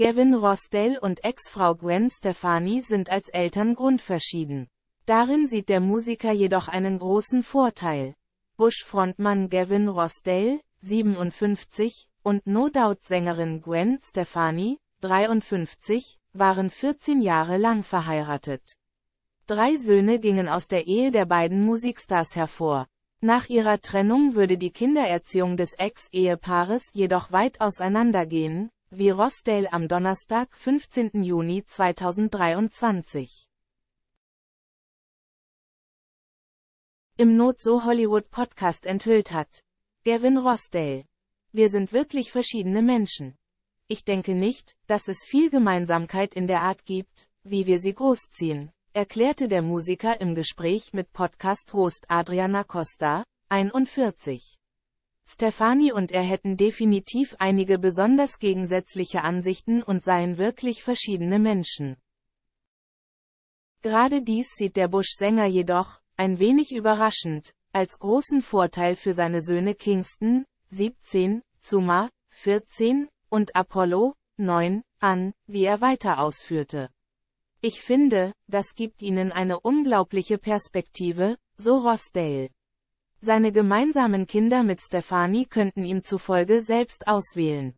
Gavin Rossdale und Ex-Frau Gwen Stefani sind als Eltern grundverschieden. Darin sieht der Musiker jedoch einen großen Vorteil. Bush-Frontmann Gavin Rossdale, 57, und No-Doubt-Sängerin Gwen Stefani, 53, waren 14 Jahre lang verheiratet. Drei Söhne gingen aus der Ehe der beiden Musikstars hervor. Nach ihrer Trennung würde die Kindererziehung des Ex-Ehepaares jedoch weit auseinandergehen, wie Rossdale am Donnerstag, 15. Juni 2023. Im Not so Hollywood Podcast enthüllt hat. Gavin Rossdale. Wir sind wirklich verschiedene Menschen. Ich denke nicht, dass es viel Gemeinsamkeit in der Art gibt, wie wir sie großziehen, erklärte der Musiker im Gespräch mit Podcast-Host Adriana Costa, 41. Stefani und er hätten definitiv einige besonders gegensätzliche Ansichten und seien wirklich verschiedene Menschen. Gerade dies sieht der Bush-Sänger jedoch, ein wenig überraschend, als großen Vorteil für seine Söhne Kingston, 17, Zuma, 14, und Apollo, 9, an, wie er weiter ausführte. Ich finde, das gibt ihnen eine unglaubliche Perspektive, so Rossdale. Seine gemeinsamen Kinder mit Stefani könnten ihm zufolge selbst auswählen,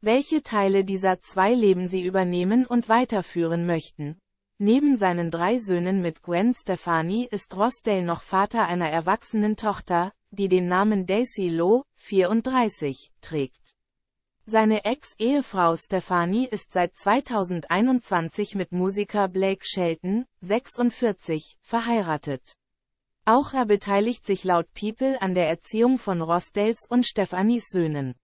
welche Teile dieser zwei Leben sie übernehmen und weiterführen möchten. Neben seinen drei Söhnen mit Gwen Stefani ist Rossdale noch Vater einer erwachsenen Tochter, die den Namen Daisy Lowe, 34, trägt. Seine Ex-Ehefrau Stefani ist seit 2021 mit Musiker Blake Shelton, 46, verheiratet. Auch er beteiligt sich laut People an der Erziehung von Rosdales und Stefanis Söhnen.